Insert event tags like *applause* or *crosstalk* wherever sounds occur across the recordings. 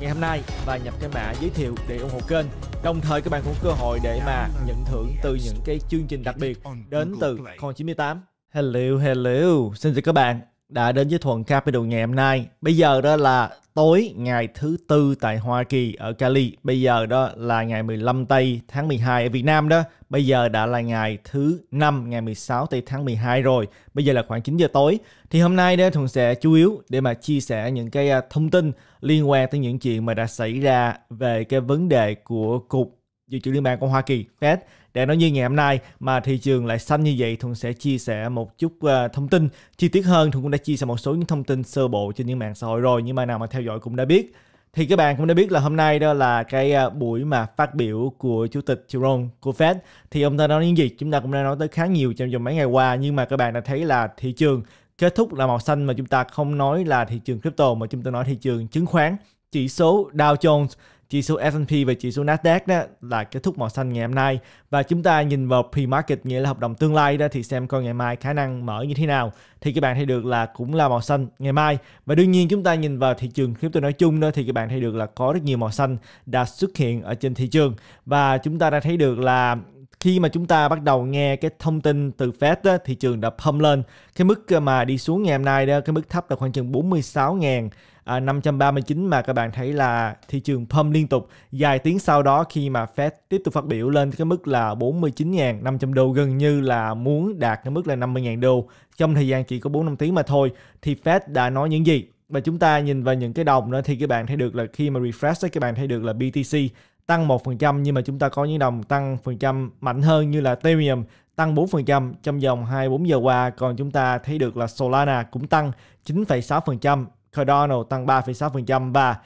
ngày hôm nay và nhập cái mã giới thiệu để ủng hộ kênh. Đồng thời các bạn cũng cơ hội để mà nhận thưởng từ những cái chương trình đặc biệt đến từ Con 98. Hello, hello. Xin chào các bạn đã đến với Thuận Capital ngày hôm nay. Bây giờ đó là tối ngày thứ tư tại Hoa Kỳ ở Cali. Bây giờ đó là ngày 15 tây tháng 12 ở Việt Nam đó. Bây giờ đã là ngày thứ năm ngày 16 tây tháng 12 rồi. Bây giờ là khoảng 9 giờ tối. Thì hôm nay đó Thuận sẽ chủ yếu để mà chia sẻ những cái à, thông tin liên quan tới những chuyện mà đã xảy ra về cái vấn đề của Cục Dự trữ Liên bang của Hoa Kỳ Fed để nói như ngày hôm nay mà thị trường lại xanh như vậy Thuận sẽ chia sẻ một chút uh, thông tin chi tiết hơn Thuận cũng đã chia sẻ một số những thông tin sơ bộ trên những mạng xã hội rồi nhưng mà nào mà theo dõi cũng đã biết thì các bạn cũng đã biết là hôm nay đó là cái à, buổi mà phát biểu của chủ tịch Jerome của Fed thì ông ta nói những gì chúng ta cũng đã nói tới khá nhiều trong vòng mấy ngày qua nhưng mà các bạn đã thấy là thị trường kết thúc là màu xanh mà chúng ta không nói là thị trường crypto mà chúng ta nói thị trường chứng khoán chỉ số Dow Jones chỉ số S&P và chỉ số Nasdaq đó là kết thúc màu xanh ngày hôm nay và chúng ta nhìn vào pre-market nghĩa là hợp đồng tương lai đó thì xem coi ngày mai khả năng mở như thế nào thì các bạn thấy được là cũng là màu xanh ngày mai và đương nhiên chúng ta nhìn vào thị trường crypto nói chung đó thì các bạn thấy được là có rất nhiều màu xanh đã xuất hiện ở trên thị trường và chúng ta đã thấy được là khi mà chúng ta bắt đầu nghe cái thông tin từ Fed á, thị trường đã pump lên cái mức ờ, mà đi xuống ngày hôm nay đó cái mức thấp là khoảng chừng 46 539 à, mà các bạn thấy là thị trường pump liên tục dài tiếng sau đó khi mà Fed tiếp tục phát biểu lên cái mức là 49.500 đô gần như là muốn đạt cái mức là 50.000 đô trong thời gian chỉ có 4 năm tiếng mà thôi thì Fed đã nói những gì và chúng ta nhìn vào những cái đồng đó thì các bạn thấy được là khi mà refresh đó, các bạn thấy được là BTC tăng 1% nhưng mà chúng ta có những đồng tăng phần trăm mạnh hơn như là Ethereum tăng 4% trong vòng 24 giờ qua. Còn chúng ta thấy được là Solana cũng tăng 9,6%, Cardano tăng 3,6% và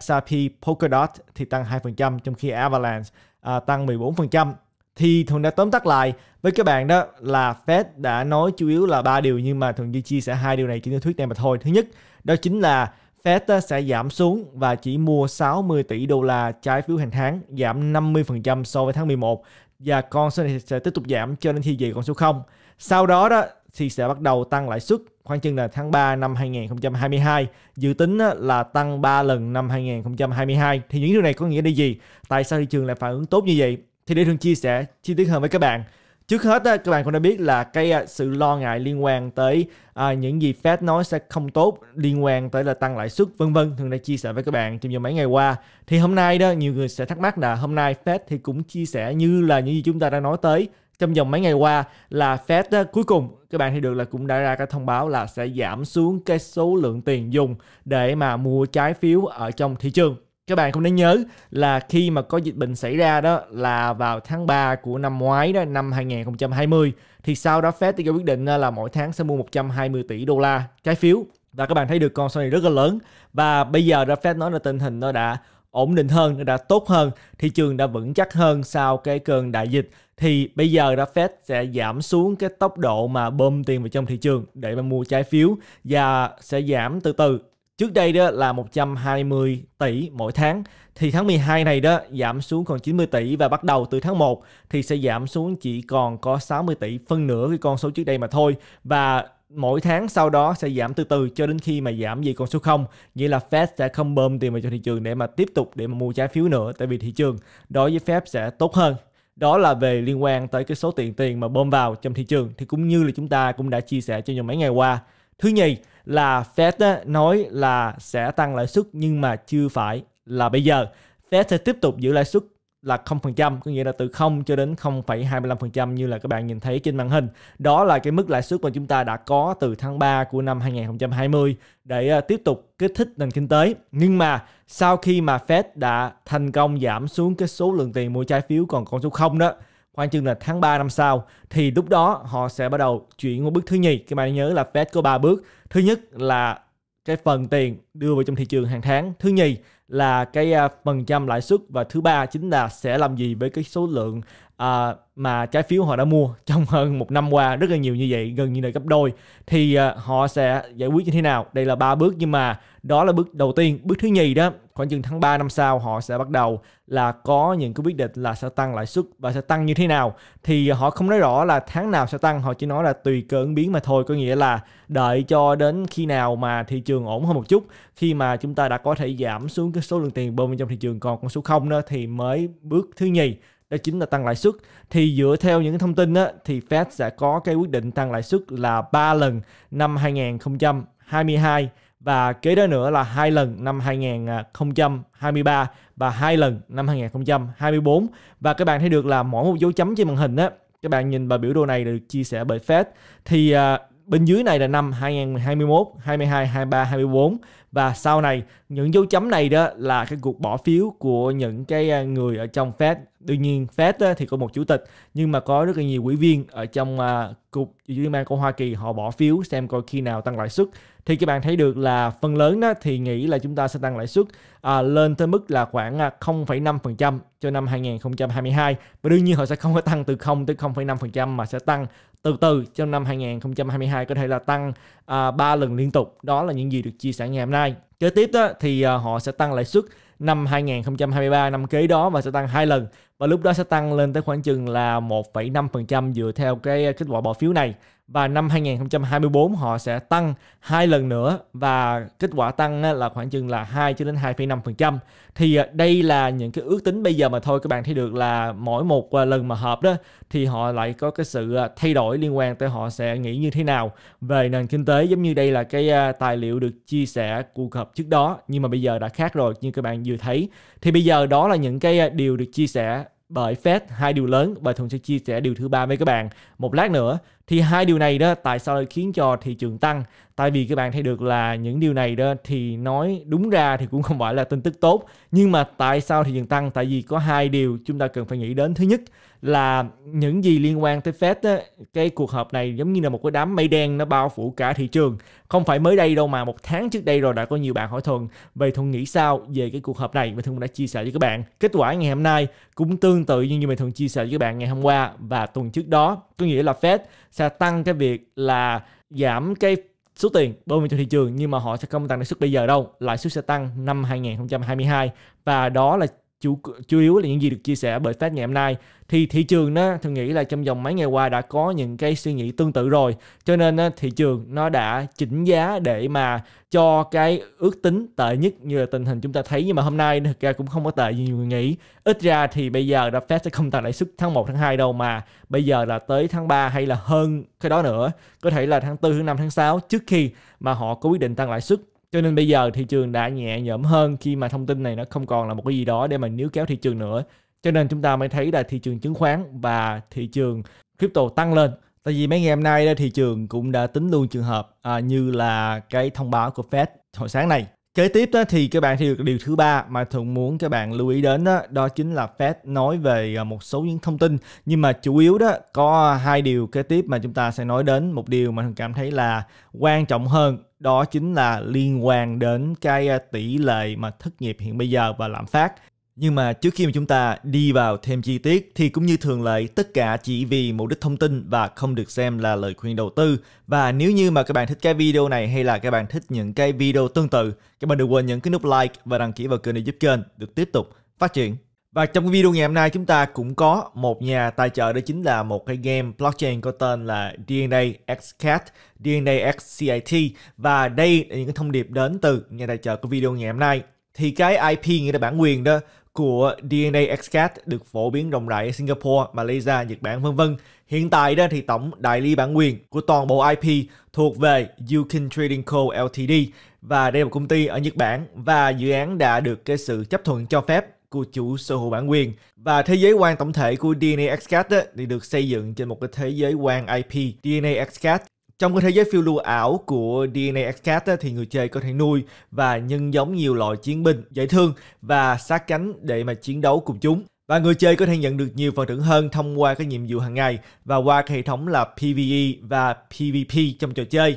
XRP Polkadot thì tăng 2% trong khi Avalanche à, tăng 14%. Thì Thuận đã tóm tắt lại với các bạn đó là Fed đã nói chủ yếu là ba điều nhưng mà Thuận chỉ chia sẻ hai điều này chỉ trên thuyết này mà thôi. Thứ nhất đó chính là Fed uh, sẽ giảm xuống và chỉ mua 60 tỷ đô la trái phiếu hàng tháng, giảm 50% so với tháng 11 và con số này sẽ tiếp tục giảm cho đến khi về con số 0. Sau đó đó thì sẽ bắt đầu tăng lãi suất khoảng chừng là tháng 3 năm 2022, dự tính uh, là tăng 3 lần năm 2022. Thì những điều này có nghĩa là gì? Tại sao thị trường lại phản ứng tốt như vậy? Thì để thường chia sẻ chi tiết hơn với các bạn. Trước hết các bạn cũng đã biết là cái à, sự lo ngại liên quan tới à, những gì Fed nói sẽ không tốt liên quan tới là tăng lãi suất vân vân thường đã chia sẻ với các bạn trong nhiều mấy ngày qua thì hôm nay đó nhiều người sẽ thắc mắc là hôm nay Fed thì cũng chia sẻ như là những gì chúng ta đã nói tới trong vòng mấy ngày qua là Fed đó, cuối cùng các bạn thì được là cũng đã ra cái thông báo là sẽ giảm xuống cái số lượng tiền dùng để mà mua trái phiếu ở trong thị trường các bạn cũng nên nhớ là khi mà có dịch bệnh xảy ra đó là vào tháng 3 của năm ngoái đó năm 2020 thì sau đó Fed có quyết định ờ, là mỗi tháng sẽ mua 120 tỷ đô la trái phiếu và các bạn thấy được con số này rất là lớn và bây giờ ra Fed nói là tình hình nó đã ổn định hơn, nó đã tốt hơn, thị trường đã vững chắc hơn sau cái cơn đại dịch thì bây giờ ra Fed sẽ giảm xuống cái tốc độ mà bơm tiền vào trong thị trường để mà mua trái phiếu và sẽ giảm từ từ Trước đây đó là 120 tỷ mỗi tháng thì tháng 12 này đó giảm xuống còn 90 tỷ và bắt đầu từ tháng 1 thì sẽ giảm xuống chỉ còn có 60 tỷ phân nửa cái con số trước đây mà thôi và mỗi tháng sau đó sẽ giảm từ từ cho đến khi mà giảm gì con số 0 nghĩa là Fed sẽ không bơm tiền vào cho thị trường để mà tiếp tục để mà mua trái phiếu nữa tại vì thị trường đối với Fed sẽ tốt hơn đó là về liên quan tới cái số tiền tiền mà bơm vào trong thị trường thì cũng như là chúng ta cũng đã chia sẻ cho nhiều mấy ngày qua thứ nhì là Fed nói là sẽ tăng lãi suất nhưng mà chưa phải là bây giờ. Fed sẽ tiếp tục giữ lãi suất là 0%, có nghĩa là từ 0 cho đến 0,25% như là các bạn nhìn thấy trên màn hình. Đó là cái mức lãi suất mà chúng ta đã có từ tháng 3 của năm 2020 để ờ, tiếp tục kích thích nền kinh tế. Nhưng mà sau khi mà Fed đã thành công giảm xuống cái số lượng tiền mua trái phiếu còn con số 0 đó khoảng chừng là tháng 3 năm sau thì lúc đó họ sẽ bắt đầu chuyển qua bước thứ nhì các bạn nhớ là Fed có 3 bước thứ nhất là cái phần tiền đưa vào trong thị trường hàng tháng thứ nhì là cái à, phần trăm lãi suất và thứ ba chính là sẽ làm gì với cái số lượng à, mà trái phiếu họ đã mua *laughs* trong hơn một năm qua rất là nhiều như vậy gần như là gấp đôi thì à, họ sẽ giải quyết như thế nào đây là ba bước nhưng mà đó là bước đầu tiên bước thứ nhì đó khoảng chừng tháng 3 năm sau họ sẽ bắt đầu là có những cái quyết định là sẽ tăng lãi suất và sẽ tăng như thế nào thì họ không nói rõ là tháng nào sẽ tăng họ chỉ nói là tùy cơ ứng biến mà thôi có nghĩa là đợi cho đến khi nào mà thị trường ổn hơn một chút khi mà chúng ta đã có thể giảm xuống cái số lượng tiền bơm trong thị trường còn con số không nữa thì mới bước thứ nhì đó chính là tăng lãi suất thì dựa theo những thông tin đó, thì Fed sẽ có cái quyết định tăng lãi suất là 3 lần năm 2022 và kế đó nữa là hai lần năm 2023 và hai lần năm 2024 và các bạn thấy được là mỗi một dấu chấm trên màn hình á các bạn nhìn vào biểu đồ này được chia sẻ bởi Fed thì à, bên dưới này là năm 2021, 22, 23, 24 và sau này những dấu chấm này đó là cái cuộc bỏ phiếu của những cái à, người ở trong Fed. Đương nhiên Fed thì có một chủ tịch nhưng mà có rất là nhiều quỹ viên ở trong uh, cục dự trữ liên bang của Hoa Kỳ họ bỏ phiếu xem coi khi nào tăng lãi suất thì các bạn thấy được là phần lớn đó thì nghĩ là chúng ta sẽ tăng lãi suất à, lên tới mức là khoảng 0,5% à, cho năm 2022 và đương nhiên họ sẽ không có tăng từ 0 tới 0,5% mà sẽ tăng từ từ trong năm 2022 có thể là tăng à, 3 lần liên tục đó là những gì được chia sẻ ngày hôm nay kế tiếp đó, thì à, họ sẽ tăng lãi suất năm 2023 năm kế đó và sẽ tăng hai lần và lúc đó sẽ tăng lên tới khoảng chừng là 1,5% dựa theo cái à, kết quả bỏ phiếu này và năm 2024 họ sẽ tăng hai lần nữa và kết quả tăng là khoảng chừng là 2 cho đến 2,5%. Thì à, đây là những cái ước tính bây giờ mà thôi các bạn thấy được là mỗi một à, lần mà họp đó thì họ lại có cái sự à, thay đổi liên quan tới họ sẽ nghĩ như thế nào về nền kinh tế giống như đây là cái tài liệu được chia sẻ cuộc họp trước đó nhưng mà bây giờ đã khác rồi như các bạn vừa thấy. Thì bây giờ đó là những cái điều được chia sẻ bởi Fed hai điều lớn và Thuận sẽ chia sẻ điều thứ ba với các bạn một lát nữa thì hai điều này đó tại sao lại khiến cho thị trường tăng tại vì các bạn thấy được là những điều này đó thì nói đúng ra thì cũng không phải là tin tức tốt nhưng mà tại sao thị trường tăng tại vì có hai điều chúng ta cần phải nghĩ đến thứ nhất là những gì liên quan tới Fed á, cái cuộc họp này giống như là một cái đám mây đen nó bao phủ cả thị trường. Không phải mới đây đâu mà một tháng trước đây rồi đã có nhiều bạn hỏi Thuận về Thuận nghĩ sao về cái cuộc họp này và Thuận đã chia sẻ với các bạn. Kết quả ngày hôm nay cũng tương tự như như mà Thuận chia sẻ với các bạn ngày hôm qua và tuần trước đó. Có nghĩa là Fed sẽ tăng cái việc là giảm cái số tiền bơm vào thị trường nhưng mà họ sẽ không tăng lãi suất bây giờ đâu lãi suất sẽ tăng năm 2022 và đó là chủ chủ yếu là những gì được chia sẻ bởi Fed ngày hôm nay thì thị trường đó, thường nghĩ là trong vòng mấy ngày qua đã có những cái suy nghĩ tương tự rồi cho nên á, thị trường nó đã chỉnh giá để mà cho cái ước tính tệ nhất như là tình hình chúng ta thấy nhưng mà hôm nay thực ra cũng không có tệ như nhiều người nghĩ ít ra thì bây giờ là Fed sẽ không tăng lãi suất tháng 1 tháng 2 đâu mà bây giờ là tới tháng 3 hay là hơn cái đó nữa có thể là tháng 4 tháng 5 tháng 6 trước khi mà họ có quyết định tăng lãi suất cho nên bây giờ thị trường đã nhẹ nhõm hơn khi mà thông tin này nó không còn là một cái gì đó để mà níu kéo thị trường nữa cho nên chúng ta mới thấy là thị trường chứng khoán và thị trường crypto tăng lên tại vì mấy ngày hôm nay thị trường cũng đã tính luôn trường hợp à, như là cái thông báo của Fed hồi sáng này kế tiếp đó thì các bạn thì được điều thứ ba mà thường muốn các bạn lưu ý đến đó, đó chính là Fed nói về à, một số những thông tin nhưng mà chủ yếu đó có hai điều kế tiếp mà chúng ta sẽ nói đến một điều mà thường cảm thấy là quan trọng hơn đó chính là liên quan đến cái à, tỷ lệ mà thất nghiệp hiện bây giờ và lạm phát. Nhưng mà trước khi mà chúng ta đi vào thêm chi tiết thì cũng như thường lệ tất cả chỉ vì mục đích thông tin và không được xem là lời khuyên đầu tư. Và nếu như mà các bạn thích cái video này hay là các bạn thích những cái video tương tự, các bạn đừng quên nhấn cái nút like và đăng ký vào kênh để giúp kênh được tiếp tục phát triển. Và trong cái video ngày hôm nay chúng ta cũng có một nhà tài trợ đó chính là một cái game blockchain có tên là DNA XCAT, DNA XCIT và đây là những cái thông điệp đến từ nhà tài trợ của video ngày hôm nay. Thì cái IP nghĩa là bản quyền đó của DNA XCAT được phổ biến rộng rãi ở Singapore, Malaysia, Nhật Bản vân vân. Hiện tại đó thì tổng đại lý bản quyền của toàn bộ IP thuộc về Yukin Trading Co Ltd và đây là một công ty ở Nhật Bản và dự án đã được cái sự chấp thuận cho phép của chủ sở hữu bản quyền. Và thế giới quan tổng thể của DNA XCAT thì được xây dựng trên một cái thế giới quan IP DNA XCAT trong cái thế giới phiêu lưu ảo của DNA xcat thì người chơi có thể nuôi và nhân giống nhiều loại chiến binh, dễ thương và sát cánh để mà chiến đấu cùng chúng. Và người chơi có thể nhận được nhiều phần thưởng hơn thông qua cái nhiệm vụ hàng ngày và qua hệ thống là PvE và PvP trong trò chơi.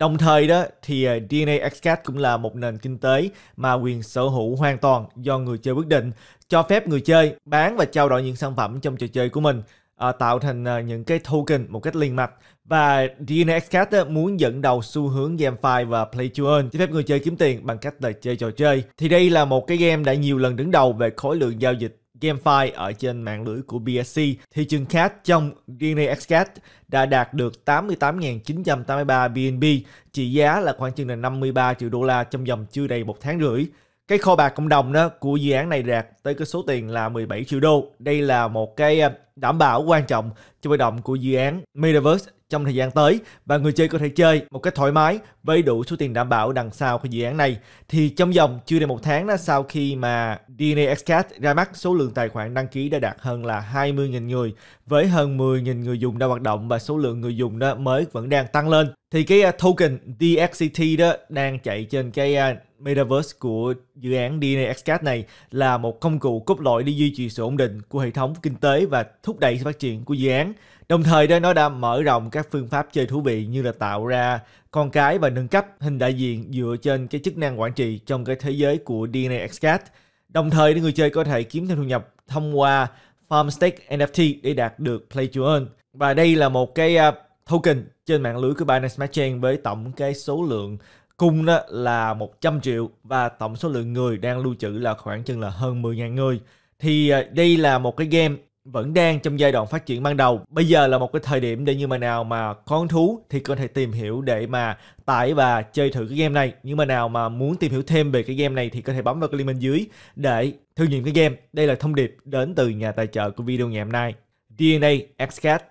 Đồng thời đó thì ờ, DNA Xcat cũng là một nền kinh tế mà quyền sở hữu hoàn toàn do người chơi quyết định, cho phép người chơi bán và trao đổi những sản phẩm trong trò chơi của mình ờ, tạo thành ờ, những cái token một cách liền mạch và DNXCat á, muốn dẫn đầu xu hướng GameFi và Play to Earn cho phép người chơi kiếm tiền bằng cách là chơi trò chơi. Thì đây là một cái game đã nhiều lần đứng đầu về khối lượng giao dịch GameFi ở trên mạng lưới của BSC, thị trường CAT trong DNA XCAT đã đạt được 88.983 BNB, trị giá là khoảng chừng là 53 triệu đô la trong vòng chưa đầy một tháng rưỡi. Cái kho bạc cộng đồng đó của dự án này đạt tới cái số tiền là 17 triệu đô. Đây là một cái ờ, đảm bảo quan trọng cho hoạt động của dự án Metaverse trong thời gian tới và người chơi có thể chơi một cách thoải mái với đủ số tiền đảm bảo đằng sau cái dự án này. Thì trong vòng chưa đầy một tháng đó, sau khi mà DNA Xcat ra mắt, số lượng tài khoản đăng ký đã đạt hơn là 20.000 người với hơn 10.000 người dùng đang hoạt động và số lượng người dùng đó mới vẫn đang tăng lên. Thì cái à, token DXCT đó đang chạy trên cái à, Metaverse của dự án DNA Xcat này là một công cụ cốt lõi để duy trì sự ổn định của hệ thống kinh tế và thúc đẩy sự phát triển của dự án. Đồng thời đó nó đã mở rộng các phương pháp chơi thú vị như là tạo ra con cái và nâng cấp hình đại diện dựa trên cái chức năng quản trị trong cái thế giới của DNA Xcat. Đồng thời người chơi có thể kiếm thêm thu nhập thông qua farm stake NFT để đạt được play to earn. Và đây là một cái à, token trên mạng lưới của Binance Smart Chain với tổng cái số lượng cung đó là 100 triệu và tổng số lượng người đang lưu trữ là khoảng chừng là hơn 10.000 người. Thì à, đây là một cái game vẫn đang trong giai đoạn phát triển ban đầu. Bây giờ là một cái thời điểm để như mà nào mà con thú thì có thể tìm hiểu để mà tải và chơi thử cái game này. Nhưng mà nào mà muốn tìm hiểu thêm về cái game này thì có thể bấm vào cái link bên dưới để thử nghiệm cái game. Đây là thông điệp đến từ nhà tài trợ của video ngày hôm nay. DNA Xcat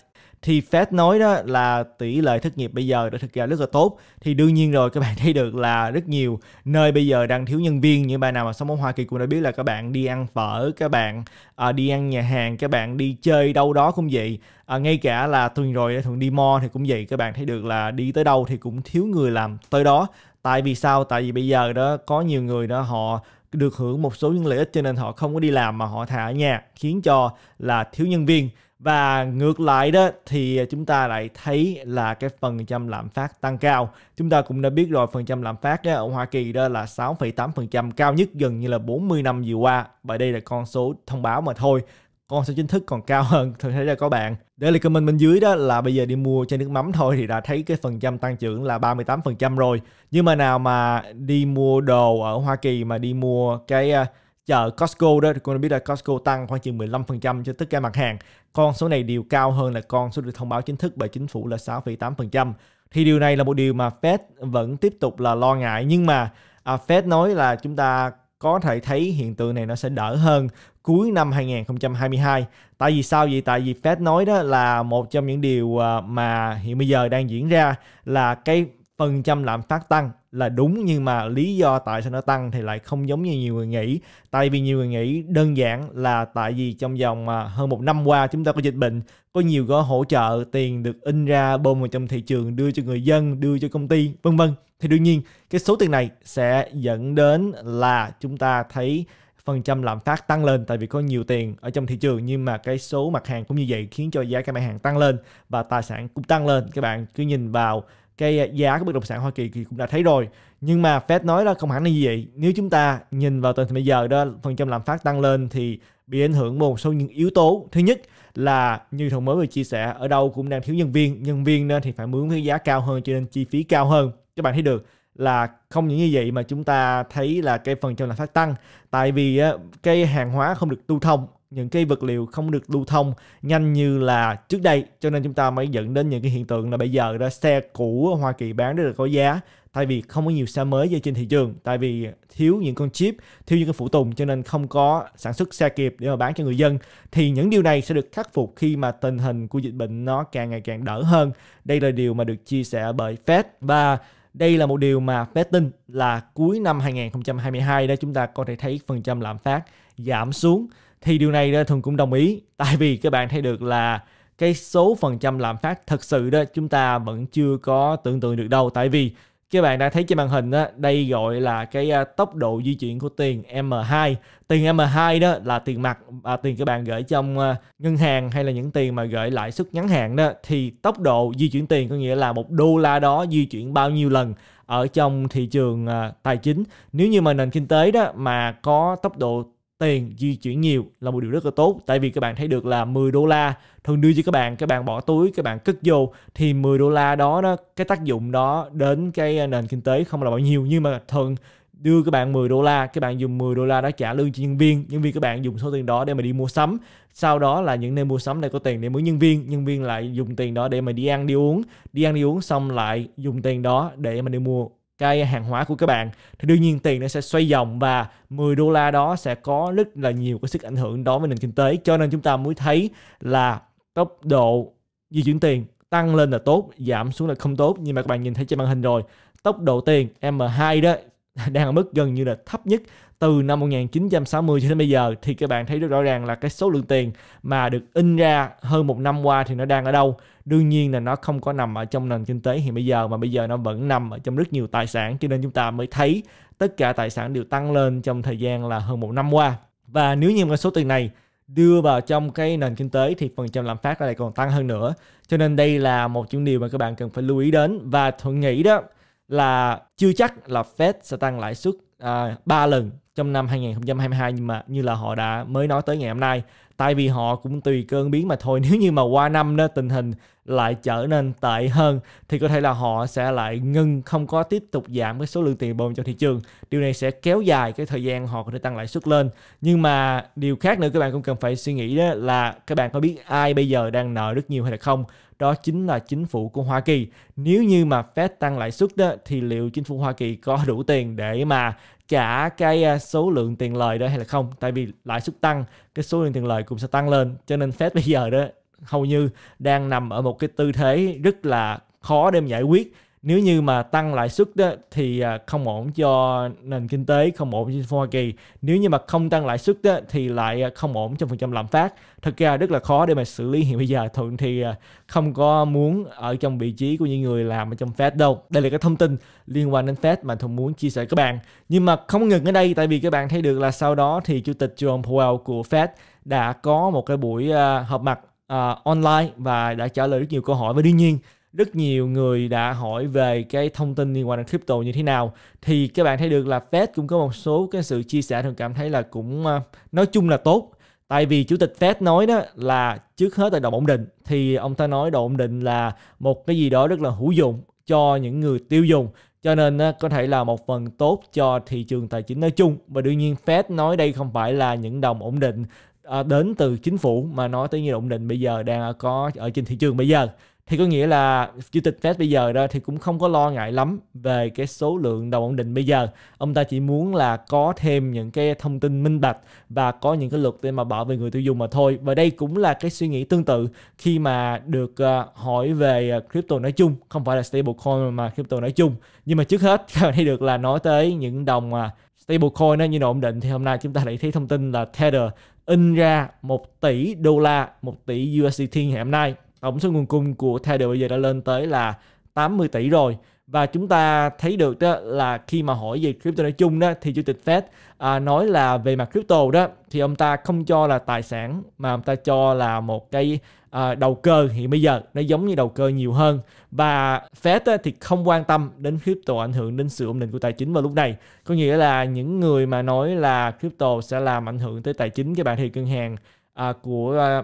thì Fed nói đó là tỷ lệ thất nghiệp bây giờ đã thực ra rất là tốt thì đương nhiên rồi các bạn thấy được là rất nhiều nơi bây giờ đang thiếu nhân viên như bạn nào mà sống ở Hoa Kỳ cũng đã biết là các bạn đi ăn phở các bạn à, đi ăn nhà hàng các bạn đi chơi đâu đó cũng vậy à, ngay cả là tuần rồi thường đi mo thì cũng vậy các bạn thấy được là đi tới đâu thì cũng thiếu người làm tới đó tại vì sao tại vì bây giờ đó có nhiều người đó họ được hưởng một số những lợi ích cho nên họ không có đi làm mà họ thả ở nhà khiến cho là thiếu nhân viên và ngược lại đó thì chúng ta lại thấy là cái phần trăm lạm phát tăng cao. Chúng ta cũng đã biết rồi phần trăm lạm phát đó, ở Hoa Kỳ đó là 6,8% cao nhất gần như là 40 năm vừa qua. Và đây là con số thông báo mà thôi con số chính thức còn cao hơn *laughs* thực tế là có bạn để lại comment bên dưới đó là bây giờ đi mua chai nước mắm thôi thì đã thấy cái phần trăm tăng trưởng là 38% rồi nhưng mà nào mà đi mua đồ ở Hoa Kỳ mà đi mua cái à, chợ Costco đó thì cũng đã biết là Costco tăng khoảng chừng 15% cho tất cả mặt hàng. Con số này đều cao hơn là con số được thông báo chính thức bởi chính phủ là 6,8%. Thì điều này là một điều mà Fed vẫn tiếp tục là lo ngại nhưng mà à, Fed nói là chúng ta có thể thấy hiện tượng này nó sẽ đỡ hơn cuối năm 2022. Tại vì sao vậy? Tại vì Fed nói đó là một trong những điều à, mà hiện bây giờ đang diễn ra là cái phần trăm lạm phát tăng là đúng nhưng mà lý do tại sao nó tăng thì lại không giống như nhiều người nghĩ tại vì nhiều người nghĩ đơn giản là tại vì trong vòng à, hơn một năm qua chúng ta có dịch bệnh có nhiều gói hỗ trợ tiền được in ra bơm vào trong thị trường đưa cho người dân đưa cho công ty vân vân thì đương nhiên cái số tiền này sẽ dẫn đến là chúng ta thấy phần trăm lạm phát tăng lên tại vì có nhiều tiền ở trong thị trường nhưng mà cái số mặt hàng cũng như vậy khiến cho giá các mặt hàng tăng lên và tài sản cũng tăng lên các bạn cứ nhìn vào cái ờ, giá của bất động sản Hoa Kỳ thì cũng đã thấy rồi nhưng mà Fed nói là không hẳn là như vậy nếu chúng ta nhìn vào tuần hình bây giờ đó phần trăm lạm phát tăng lên thì bị ảnh hưởng bởi một số những yếu tố thứ nhất là như thường mới vừa chia sẻ ở đâu cũng đang thiếu nhân viên nhân viên nên thì phải mướn với giá cao hơn cho nên chi phí cao hơn các bạn thấy được là không những như vậy mà chúng ta thấy là cái phần trăm lạm phát tăng tại vì ờ, cái hàng hóa không được tu thông những cái vật liệu không được lưu thông nhanh như là trước đây cho nên chúng ta mới dẫn đến những cái hiện tượng là bây giờ ra xe cũ ở Hoa Kỳ bán rất là có giá tại vì không có nhiều xe mới ra trên thị trường tại vì thiếu những con chip thiếu những cái phụ tùng cho nên không có sản xuất xe kịp để mà bán cho người dân thì những điều này sẽ được khắc phục khi mà tình hình của dịch bệnh nó càng ngày càng đỡ hơn đây là điều mà được chia sẻ bởi Fed và đây là một điều mà Fed tin là cuối năm 2022 đó chúng ta có thể thấy phần trăm lạm phát giảm xuống thì điều này đó thuần cũng đồng ý tại vì các bạn thấy được là cái số phần trăm lạm phát thật sự đó chúng ta vẫn chưa có tưởng tượng được đâu tại vì các bạn đã thấy trên màn hình đó, đây gọi là cái à, tốc độ di chuyển của tiền M2. Tiền M2 đó là tiền mặt và tiền các bạn gửi trong à, ngân hàng hay là những tiền mà gửi lãi suất ngắn hạn đó thì tốc độ di chuyển tiền có nghĩa là một đô la đó di chuyển bao nhiêu lần ở trong thị trường à, tài chính. Nếu như mà nền kinh tế đó mà có tốc độ tiền di chuyển nhiều là một điều rất là tốt tại vì các bạn thấy được là 10 đô la thường đưa cho các bạn các bạn bỏ túi các bạn cất vô thì 10 đô la đó nó cái tác dụng đó đến cái à, nền kinh tế không là bao nhiêu nhưng mà thường đưa các bạn 10 đô la các bạn dùng 10 đô la đó trả lương cho nhân viên nhân viên các bạn dùng số tiền đó để mà đi mua sắm sau đó là những nơi mua sắm này có tiền để mướn nhân viên nhân viên lại dùng tiền đó để mà đi ăn đi uống đi ăn đi uống xong lại dùng tiền đó để mà đi mua cái hàng hóa của các bạn thì đương nhiên tiền nó sẽ xoay vòng và 10 đô la đó sẽ có rất là nhiều cái sức ảnh hưởng đối với nền kinh tế cho nên chúng ta mới thấy là tốc độ di chuyển tiền tăng lên là tốt giảm xuống là không tốt nhưng mà các bạn nhìn thấy trên màn hình rồi tốc độ tiền M2 đó *laughs* đang ở mức gần như là thấp nhất từ năm 1960 cho đến bây giờ thì các bạn thấy rất rõ ràng là cái số lượng tiền mà được in ra hơn một năm qua thì nó đang ở đâu đương nhiên là nó không có nằm ở trong nền kinh tế hiện bây giờ mà bây giờ nó vẫn nằm ở trong rất nhiều tài sản cho nên chúng ta mới thấy tất cả tài sản đều tăng lên trong thời gian là hơn một năm qua và nếu như mà số tiền này đưa vào trong cái nền kinh tế thì phần trăm lạm phát lại còn tăng hơn nữa cho nên đây là một những điều mà các bạn cần phải lưu ý đến và thuận nghĩ đó là chưa chắc là Fed sẽ tăng lãi suất à, 3 lần trong năm 2022 nhưng mà như là họ đã mới nói tới ngày hôm nay tại vì họ cũng tùy cơn biến mà thôi *laughs* nếu như mà qua năm đó tình hình lại trở nên tệ hơn thì có thể là họ sẽ lại ngưng không có tiếp tục giảm cái số lượng tiền bơm cho thị trường điều này sẽ kéo dài cái thời gian họ có thể tăng lãi suất lên nhưng mà điều khác nữa các bạn cũng cần phải suy nghĩ đó là các bạn có biết ai bây giờ đang nợ rất nhiều hay là không đó chính là chính phủ của Hoa Kỳ nếu như mà Fed tăng lãi suất đó thì liệu chính phủ Hoa Kỳ có đủ tiền để mà cả cái à, số lượng tiền lời đó hay là không tại vì lãi suất tăng cái số lượng tiền lời cũng sẽ tăng lên cho nên Fed bây giờ đó hầu như đang nằm ở một cái tư thế rất là khó để giải quyết nếu như mà tăng lãi suất đó, thì à, không ổn cho nền kinh tế không ổn cho Hoa Kỳ nếu như mà không tăng lãi suất đó, thì lại à, không ổn trong phần trăm lạm phát thật ra rất là khó để mà xử lý hiện bây giờ thuận thì à, không có muốn ở trong vị trí của những người làm ở trong Fed đâu đây là cái thông tin liên quan đến Fed mà thuận muốn chia sẻ các bạn nhưng mà không ngừng ở đây tại vì các bạn thấy được là sau đó thì chủ tịch Jerome Powell của Fed đã có một cái buổi họp mặt uh, online và đã trả lời rất nhiều câu hỏi và đương nhiên rất nhiều người đã hỏi về cái thông tin liên quan đến crypto như thế nào thì các bạn thấy được là Fed cũng có một số cái sự chia sẻ thường cảm thấy là cũng ờ, nói chung là tốt tại vì chủ tịch Fed nói đó là trước hết là độ ổn định thì ông ta nói độ ổn định là một cái gì đó rất là hữu dụng cho những người tiêu dùng cho nên có thể là một phần tốt cho thị trường tài chính nói chung và đương nhiên Fed nói đây không phải là những đồng ổn định ờ, đến từ chính phủ mà nói tới như ổn định bây giờ đang ờ, có ở trên thị trường bây giờ thì có nghĩa là chủ tịch Fed bây giờ đó thì cũng không có lo ngại lắm về cái số lượng đồng ổn định bây giờ ông ta chỉ muốn là có thêm những cái thông tin minh bạch và có những cái luật để mà bảo vệ người tiêu dùng mà thôi và đây cũng là cái suy nghĩ tương tự khi mà được ờ, hỏi về ờ, crypto nói chung không phải là stablecoin mà crypto nói chung nhưng mà trước hết *laughs* các bạn thấy được là nói tới những đồng ờ, stablecoin nó như đồng ổn định thì hôm nay chúng ta lại thấy thông tin là Tether in ra 1 tỷ đô la, 1 tỷ USDT ngày hôm nay tổng số nguồn cung của Tether bây giờ đã lên tới là 80 tỷ rồi và chúng ta thấy được đó là khi mà hỏi về crypto nói chung đó thì chủ tịch Fed à, nói là về mặt crypto đó thì ông ta không cho là tài sản mà ông ta cho là một cái à, đầu cơ hiện bây giờ nó giống như đầu cơ nhiều hơn và Fed á, thì không quan tâm đến crypto ảnh hưởng đến sự ổn định của tài chính vào lúc này có nghĩa là những người mà nói là crypto sẽ làm ảnh hưởng tới tài chính các bạn thì ngân hàng à, của à,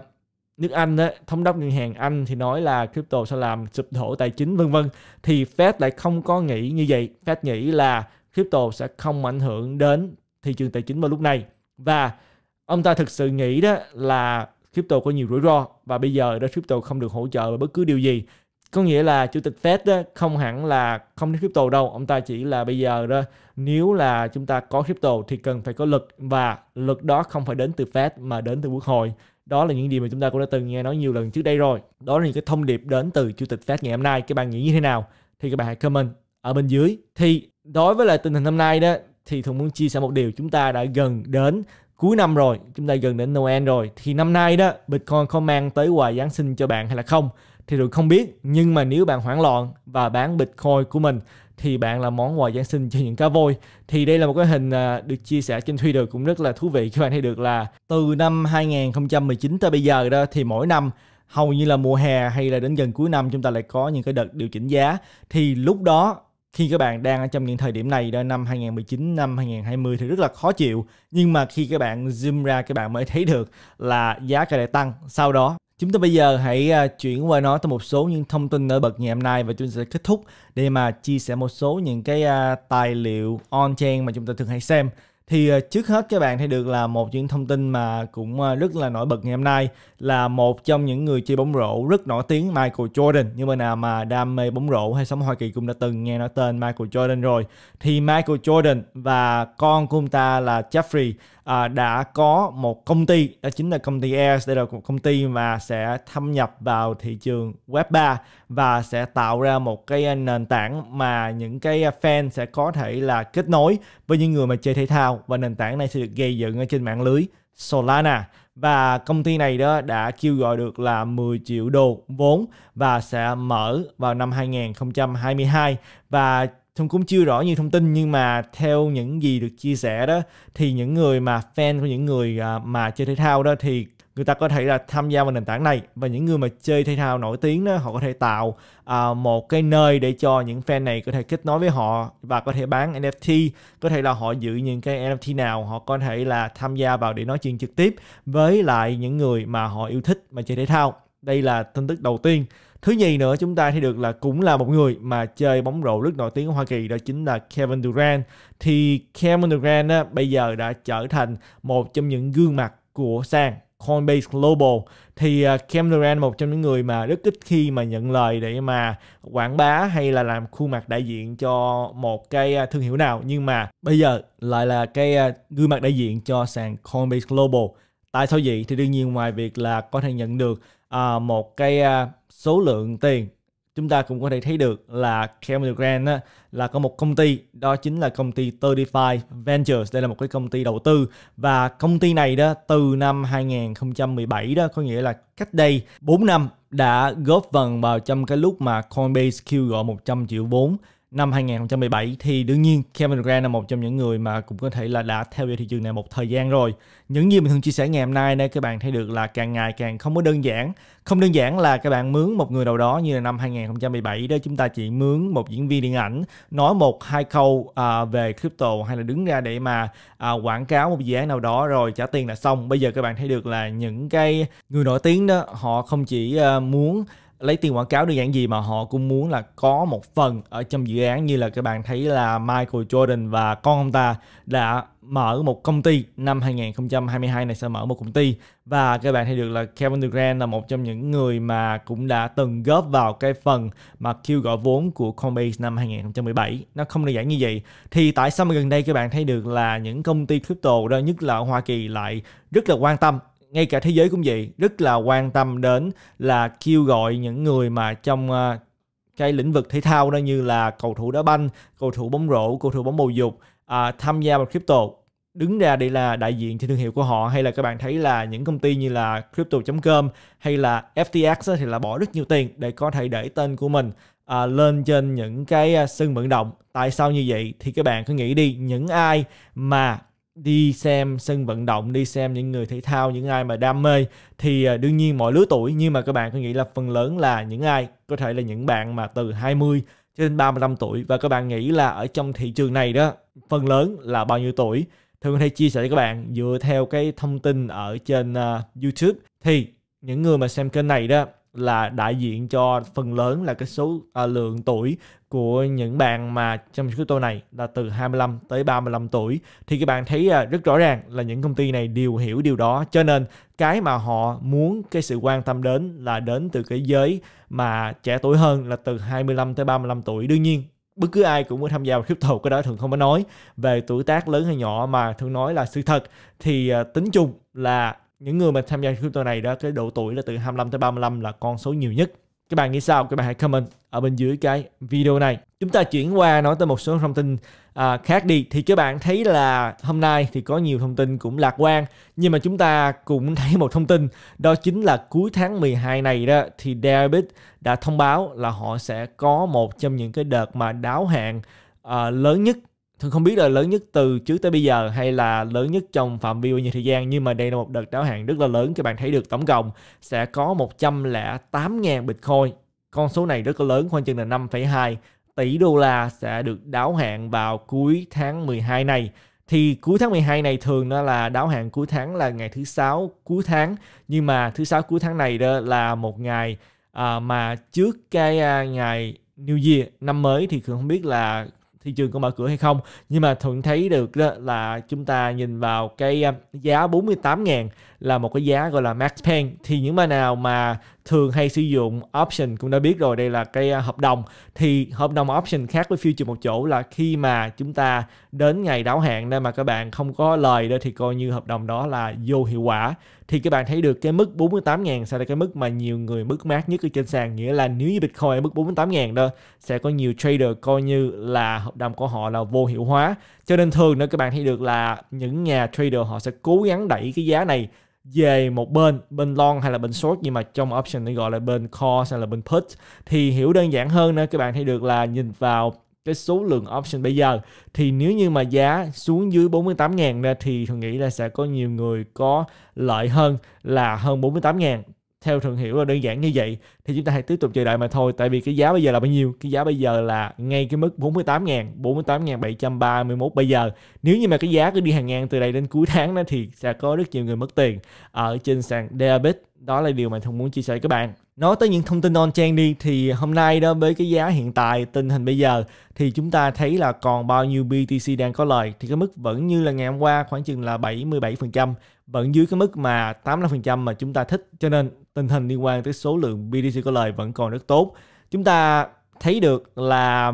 nước Anh á, thống đốc ngân hàng Anh thì nói là crypto sẽ làm sụp đổ tài chính vân vân thì Fed lại không có nghĩ như vậy. Fed nghĩ là crypto sẽ không ảnh hưởng đến thị trường tài chính vào lúc này và ông ta thực sự nghĩ đó là crypto có nhiều rủi ro và bây giờ đó crypto không được hỗ trợ bởi bất cứ điều gì có nghĩa là chủ tịch Fed đó, không hẳn là không thích crypto đâu ông ta chỉ là bây giờ đó nếu là chúng ta có crypto thì cần phải có lực và lực đó không phải đến từ Fed mà đến từ quốc hội đó là những điều mà chúng ta cũng đã từng nghe nói nhiều lần trước đây rồi đó là những cái thông điệp đến từ chủ tịch Fed ngày hôm nay các bạn nghĩ như thế nào thì các bạn hãy comment ở bên dưới thì đối với lại tình hình hôm nay đó thì thường muốn chia sẻ một điều chúng ta đã gần đến cuối năm rồi chúng ta gần đến Noel rồi thì năm nay đó Bitcoin có mang tới quà Giáng sinh cho bạn hay là không thì được không biết nhưng mà nếu bạn hoảng loạn và bán Bitcoin của mình thì bạn là món quà Giáng sinh cho những cá voi. Thì đây là một cái hình à, được chia sẻ trên Twitter cũng rất là thú vị. Các bạn thấy được là từ năm 2019 tới bây giờ đó thì mỗi năm hầu như là mùa hè hay là đến gần cuối năm chúng ta lại có những cái đợt điều chỉnh giá thì lúc đó khi các bạn đang ở trong những thời điểm này đó năm 2019 năm 2020 thì rất là khó chịu nhưng mà khi các bạn zoom ra các bạn mới thấy được là giá cả lại tăng sau đó Chúng ta bây giờ hãy à, chuyển qua nói tới một số những thông tin nổi bật ngày hôm nay và chúng ta sẽ kết thúc để mà chia sẻ một số những cái à, tài liệu on-chain mà chúng ta thường hay xem. Thì à, trước hết các bạn thấy được là một những thông tin mà cũng rất là nổi bật ngày hôm nay là một trong những người chơi bóng rổ rất nổi tiếng Michael Jordan. nhưng mà nào mà đam mê bóng rổ hay sống Hoa Kỳ cũng đã từng nghe nói tên Michael Jordan rồi. Thì Michael Jordan và con của ông ta là Jeffrey à, đã có một công ty đó chính là công ty Airs đây là một công ty mà sẽ thâm nhập vào thị trường web 3 và sẽ tạo ra một cái nền tảng mà những cái fan sẽ có thể là kết nối với những người mà chơi thể thao và nền tảng này sẽ được gây dựng ở trên mạng lưới Solana và công ty này đó đã kêu gọi được là 10 triệu đô vốn và sẽ mở vào năm 2022 và Thông cũng chưa rõ nhiều thông tin nhưng mà theo những gì được chia sẻ đó thì những người mà fan của những người à, mà chơi thể thao đó thì người ta có thể là tham gia vào nền tảng này và những người mà chơi thể thao nổi tiếng đó họ có thể tạo à, một cái nơi để cho những fan này có thể kết nối với họ và có thể bán NFT có thể là họ giữ những cái NFT nào họ có thể là tham gia vào để nói chuyện trực tiếp với lại những người mà họ yêu thích mà chơi thể thao đây là tin tức đầu tiên Thứ nhì nữa chúng ta thấy được là cũng là một người mà chơi bóng rổ rất nổi tiếng ở Hoa Kỳ đó chính là Kevin Durant. Thì Kevin Durant á, bây giờ đã trở thành một trong những gương mặt của sàn Coinbase Global thì uh, Kevin Durant một trong những người mà rất ít khi mà nhận lời để mà quảng bá hay là làm khuôn mặt đại diện cho một cái à, thương hiệu nào nhưng mà bây giờ lại là cái à, gương mặt đại diện cho sàn Coinbase Global tại sao vậy thì đương nhiên ngoài việc là có thể nhận được uh, một cái uh, số lượng tiền chúng ta cũng có thể thấy được là Cameron Grand á, là có một công ty đó chính là công ty 35 Ventures đây là một cái công ty đầu tư và công ty này đó từ năm 2017 đó có nghĩa là cách đây 4 năm đã góp phần vào trong cái lúc mà Coinbase kêu gọi 100 triệu vốn năm 2017 thì đương nhiên Kevin Durant là một trong những người mà cũng có thể là đã theo dõi thị trường này một thời gian rồi. Những gì mình thường chia sẻ ngày hôm nay đây các bạn thấy được là càng ngày càng không có đơn giản. Không đơn giản là các bạn mướn một người nào đó như là năm 2017 đó chúng ta chỉ mướn một diễn viên điện ảnh nói một hai câu à, về crypto hay là đứng ra để mà à, quảng cáo một dự án nào đó rồi trả tiền là xong. Bây giờ các bạn thấy được là những cái người nổi tiếng đó họ không chỉ à, muốn lấy tiền quảng cáo được dạng gì mà họ cũng muốn là có một phần ở trong dự án như là các bạn thấy là Michael Jordan và con ông ta đã mở một công ty năm 2022 này sẽ mở một công ty và các bạn thấy được là Kevin Durant là một trong những người mà cũng đã từng góp vào cái phần mà kêu gọi vốn của Coinbase năm 2017 nó không đơn giản như vậy thì tại sao mà gần đây các bạn thấy được là những công ty crypto đó nhất là ở Hoa Kỳ lại rất là quan tâm ngay cả thế giới cũng vậy rất là quan tâm đến là kêu gọi những người mà trong uh, cái lĩnh vực thể thao đó như là cầu thủ đá banh cầu thủ bóng rổ cầu thủ bóng bầu dục uh, tham gia vào crypto đứng ra để là đại diện cho thương hiệu của họ hay là các bạn thấy là những công ty như là crypto.com hay là FTX thì là bỏ rất nhiều tiền để có thể để tên của mình à, lên trên những cái à, sân vận động tại sao như vậy thì các bạn cứ nghĩ đi những ai mà đi xem sân vận động đi xem những người thể thao những ai mà đam mê thì à, đương nhiên mọi lứa tuổi nhưng mà các bạn có nghĩ là phần lớn là những ai có thể là những bạn mà từ 20 cho đến 35 tuổi và các bạn nghĩ là ở trong thị trường này đó phần lớn là bao nhiêu tuổi thường có thể chia sẻ với các bạn dựa theo cái thông tin ở trên uh, YouTube thì những người mà xem kênh này đó là đại diện cho phần lớn là cái số à, lượng tuổi của những bạn mà trong cái tô này là từ 25 tới 35 tuổi thì các bạn thấy à, rất rõ ràng là những công ty này đều hiểu điều đó cho nên cái mà họ muốn cái sự quan tâm đến là đến từ cái giới mà trẻ tuổi hơn là từ 25 tới 35 tuổi đương nhiên bất cứ ai cũng muốn tham gia vào crypto cái đó thường không có nói về tuổi tác lớn hay nhỏ mà thường nói là sự thật thì à, tính chung là những người mà tham gia crypto này đó cái độ tuổi là từ 25 tới 35 là con số nhiều nhất các bạn nghĩ sao các bạn hãy comment ở bên dưới cái video này chúng ta chuyển qua nói tới một số thông tin à, khác đi thì các bạn thấy là hôm nay thì có nhiều thông tin cũng lạc quan nhưng mà chúng ta cũng *laughs* thấy một thông tin đó chính là cuối tháng 12 này đó thì David đã thông báo là họ sẽ có một trong những cái đợt mà đáo hạn à, lớn nhất thường không biết là lớn nhất từ trước tới bây giờ hay là lớn nhất trong phạm vi bao nhiêu thời gian nhưng mà đây là một đợt đáo hạn rất là lớn các bạn thấy được tổng cộng sẽ có 108.000 Bitcoin con số này rất là lớn khoảng chừng là 5,2 tỷ đô la sẽ được đáo hạn vào cuối tháng 12 này thì cuối tháng 12 này thường nó là đáo hạn cuối tháng là ngày thứ sáu cuối tháng nhưng mà thứ sáu cuối tháng này đó là một ngày à, mà trước cái à, ngày New Year năm mới thì thường không biết là thị trường có mở cửa hay không nhưng mà thuận thấy được đó là chúng ta nhìn vào cái à, giá 48 ngàn là một cái giá gọi là max pen thì những bài nào mà thường hay sử dụng option cũng đã biết rồi đây là cái à, hợp đồng thì hợp đồng option khác với future một chỗ là khi mà chúng ta đến ngày đáo hạn nên mà các bạn không có lời đó thì coi như hợp đồng đó là vô hiệu quả thì các bạn thấy được cái mức 48.000 sẽ là cái mức mà nhiều người mức mát nhất ở trên sàn nghĩa là nếu như Bitcoin ở mức 48.000 đó sẽ có nhiều trader coi như là hợp đồng của họ là vô hiệu hóa cho nên thường nữa các bạn thấy được là những nhà trader họ sẽ cố gắng đẩy cái giá này về một bên bên long hay là bên short nhưng mà trong option thì gọi là bên call hay là bên put thì hiểu đơn giản hơn nữa các bạn thấy được là nhìn vào cái số lượng option bây giờ thì nếu như mà giá xuống dưới 48.000 thì tôi nghĩ là sẽ có nhiều người có lợi hơn là hơn 48.000 theo thường hiểu là đơn giản như vậy thì chúng ta hãy tiếp tục chờ đợi mà thôi tại vì cái giá bây giờ là bao nhiêu cái giá bây giờ là ngay cái mức 48 000 48 731 bây giờ nếu như mà cái giá cứ đi hàng ngang từ đây đến cuối tháng đó thì sẽ có rất nhiều người mất tiền ở trên sàn Debit. đó là điều mà thông muốn chia sẻ với các bạn nói tới những thông tin on chain đi thì hôm nay đó với cái giá hiện tại tình hình bây giờ thì chúng ta thấy là còn bao nhiêu BTC đang có lời thì cái mức vẫn như là ngày hôm qua khoảng chừng là 77% vẫn dưới cái mức mà 85% mà chúng ta thích cho nên tình hình liên quan tới số lượng BTC có lời vẫn còn rất tốt. Chúng ta thấy được là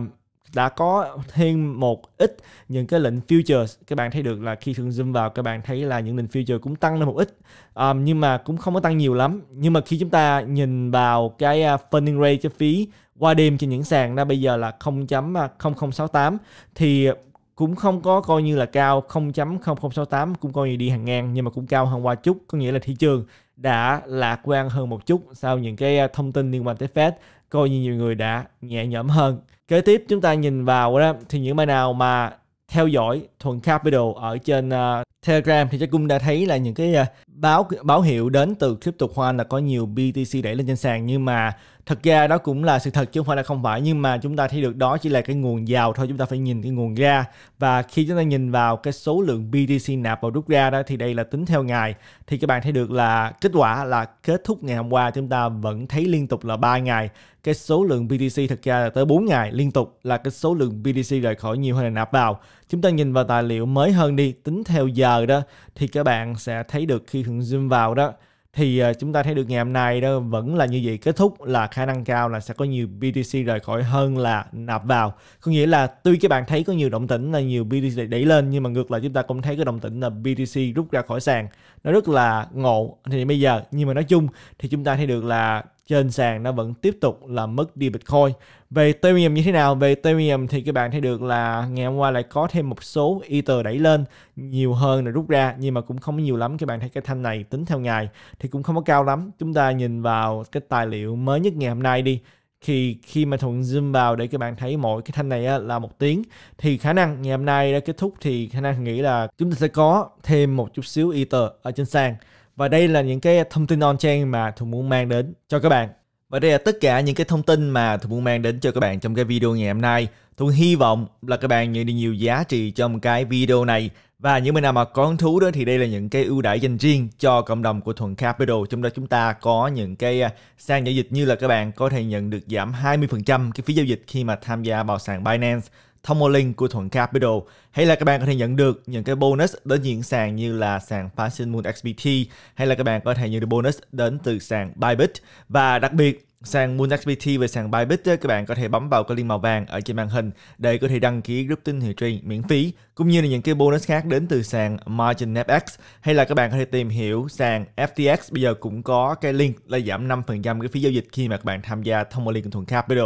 đã có thêm một ít những cái lệnh futures các bạn thấy được là khi thường zoom vào các bạn thấy là những lệnh futures cũng tăng lên một ít um, nhưng mà cũng không có tăng nhiều lắm nhưng mà khi chúng ta nhìn vào cái à, funding rate cái phí qua đêm trên những sàn đó bây giờ là 0.0068 à, thì cũng không có coi như là cao 0.0068 cũng coi như đi hàng ngang nhưng mà cũng cao hơn qua chút có nghĩa là thị trường đã lạc quan hơn một chút sau những cái thông tin liên quan tới Fed coi như nhiều người đã nhẹ nhõm hơn kế tiếp chúng ta nhìn vào đó thì những bài nào mà theo dõi thuần capital ở trên uh, telegram thì chắc cũng đã thấy là những cái uh, báo báo hiệu đến từ crypto hoan là có nhiều BTC đẩy lên trên sàn nhưng mà thật ra đó cũng là sự thật chứ không phải là không phải nhưng mà chúng ta thấy được đó chỉ là cái nguồn vào thôi chúng ta phải nhìn cái nguồn ra và khi chúng ta nhìn vào cái số lượng BTC nạp vào rút ra đó thì đây là tính theo ngày thì các bạn thấy được là kết quả là kết thúc ngày hôm qua chúng ta vẫn thấy liên tục là 3 ngày cái số lượng BTC thật ra là tới 4 ngày liên tục là cái số lượng BTC rời khỏi nhiều hơn là nạp vào Chúng ta nhìn vào tài liệu mới hơn đi, tính theo giờ đó thì các bạn sẽ thấy được khi thường zoom vào đó thì ờ, chúng ta thấy được ngày hôm nay đó vẫn là như vậy kết thúc là khả năng cao là sẽ có nhiều BTC rời khỏi hơn là nạp vào có nghĩa là tuy các bạn thấy có nhiều động tĩnh là nhiều BTC đẩy lên nhưng mà ngược lại chúng ta cũng thấy cái động tĩnh là BTC rút ra khỏi sàn nó rất là ngộ thì bây giờ nhưng mà nói chung thì chúng ta thấy được là trên sàn nó vẫn tiếp tục là mất đi Bitcoin. Về Ethereum như thế nào? Về Ethereum thì các bạn thấy được là ngày hôm qua lại có thêm một số Ether đẩy lên nhiều hơn là rút ra nhưng mà cũng không nhiều lắm. Các bạn thấy cái thanh này tính theo ngày thì cũng không có cao lắm. Chúng ta nhìn vào cái tài liệu mới nhất ngày hôm nay đi thì khi mà thuận zoom vào để các bạn thấy mỗi cái thanh này là một tiếng thì khả năng ngày hôm nay đã kết thúc thì khả năng nghĩ là chúng ta sẽ có thêm một chút xíu ether ở trên sàn và đây là những cái thông tin on-chain mà Thuận muốn mang đến cho các bạn. Và đây là tất cả những cái thông tin mà Thuận muốn mang đến cho các bạn trong cái video ngày hôm nay. Thuận hy vọng là các bạn nhận được nhiều giá trị trong cái video này. Và những bên nào mà có hứng thú đó thì đây là những cái ưu đãi dành riêng cho cộng đồng của Thuận Capital. Trong đó chúng ta có những cái à, sàn giao dịch như là các bạn có thể nhận được giảm 20% cái phí giao dịch khi mà tham gia vào sàn Binance thông Tomolink của Thuận Capital hay là các bạn có thể nhận được những cái bonus đến những sàn như là sàn Fashion Moon XBT hay là các bạn có thể nhận được bonus đến từ sàn Bybit và đặc biệt sàn moon xbt và sàn Bybit các bạn có thể bấm vào cái link màu vàng ở trên màn hình để có thể đăng ký group tin hiệu truyền miễn phí cũng như là những cái bonus khác đến từ sàn MarginFX e hay là các bạn có thể tìm hiểu sàn FTX bây giờ cũng có cái link là giảm 5% cái phí giao dịch khi mà các bạn tham gia thông qua link của Thuận Capital